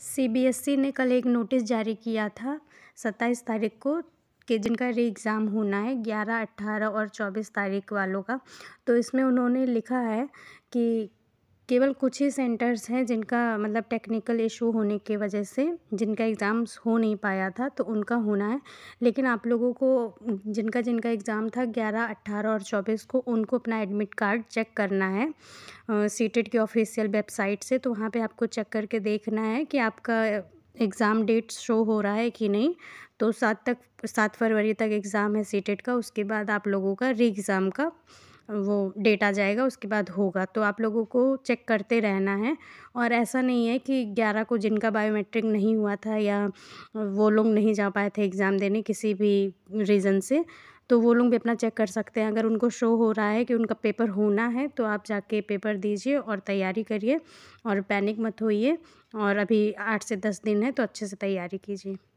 CBSE ने कल एक नोटिस जारी किया था सत्ताईस तारीख को कि जिनका री एग्ज़ाम होना है ग्यारह अट्ठारह और चौबीस तारीख वालों का तो इसमें उन्होंने लिखा है कि केवल कुछ ही सेंटर्स हैं जिनका मतलब टेक्निकल इशू होने के वजह से जिनका एग्ज़ाम्स हो नहीं पाया था तो उनका होना है लेकिन आप लोगों को जिनका जिनका एग्ज़ाम था ग्यारह अट्ठारह और चौबीस को उनको अपना एडमिट कार्ड चेक करना है टेड की ऑफिशियल वेबसाइट से तो वहाँ पे आपको चेक करके देखना है कि आपका एग्ज़ाम डेट शो हो रहा है कि नहीं तो सात तक सात फरवरी तक एग्ज़ाम है सीटेट का उसके बाद आप लोगों का री एग्ज़ाम का वो डेटा जाएगा उसके बाद होगा तो आप लोगों को चेक करते रहना है और ऐसा नहीं है कि ग्यारह को जिनका बायोमेट्रिक नहीं हुआ था या वो लोग नहीं जा पाए थे एग्ज़ाम देने किसी भी रीज़न से तो वो लोग भी अपना चेक कर सकते हैं अगर उनको शो हो रहा है कि उनका पेपर होना है तो आप जाके पेपर दीजिए और तैयारी करिए और पैनिक मत होइए और अभी आठ से दस दिन है तो अच्छे से तैयारी कीजिए